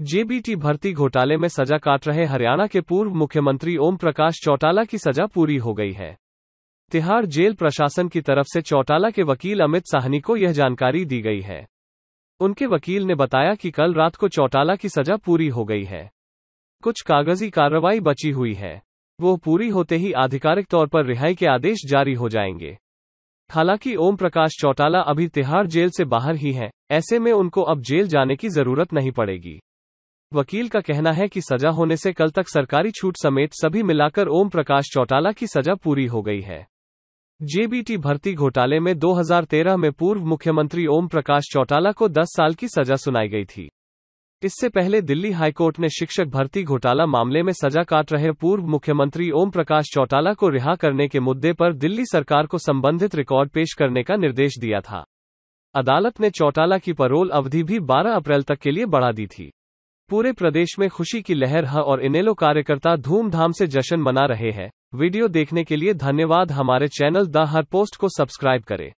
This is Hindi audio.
जेबीटी भर्ती घोटाले में सजा काट रहे हरियाणा के पूर्व मुख्यमंत्री ओम प्रकाश चौटाला की सजा पूरी हो गई है तिहाड़ जेल प्रशासन की तरफ से चौटाला के वकील अमित साहनी को यह जानकारी दी गई है उनके वकील ने बताया कि कल रात को चौटाला की सजा पूरी हो गई है कुछ कागजी कार्रवाई बची हुई है वो पूरी होते ही आधिकारिक तौर पर रिहाई के आदेश जारी हो जाएंगे हालांकि ओम प्रकाश चौटाला अभी तिहाड़ जेल से बाहर ही हैं, ऐसे में उनको अब जेल जाने की जरूरत नहीं पड़ेगी वकील का कहना है कि सजा होने से कल तक सरकारी छूट समेत सभी मिलाकर ओम प्रकाश चौटाला की सजा पूरी हो गई है जेबीटी भर्ती घोटाले में 2013 में पूर्व मुख्यमंत्री ओम प्रकाश चौटाला को 10 साल की सजा सुनाई गई थी इससे पहले दिल्ली हाईकोर्ट ने शिक्षक भर्ती घोटाला मामले में सजा काट रहे पूर्व मुख्यमंत्री ओम प्रकाश चौटाला को रिहा करने के मुद्दे पर दिल्ली सरकार को संबंधित रिकॉर्ड पेश करने का निर्देश दिया था अदालत ने चौटाला की परोल अवधि भी 12 अप्रैल तक के लिए बढ़ा दी थी पूरे प्रदेश में खुशी की लहर है हाँ, और इनेलो कार्यकर्ता धूमधाम से जश्न मना रहे हैं वीडियो देखने के लिए धन्यवाद हमारे चैनल द हर पोस्ट को सब्सक्राइब करें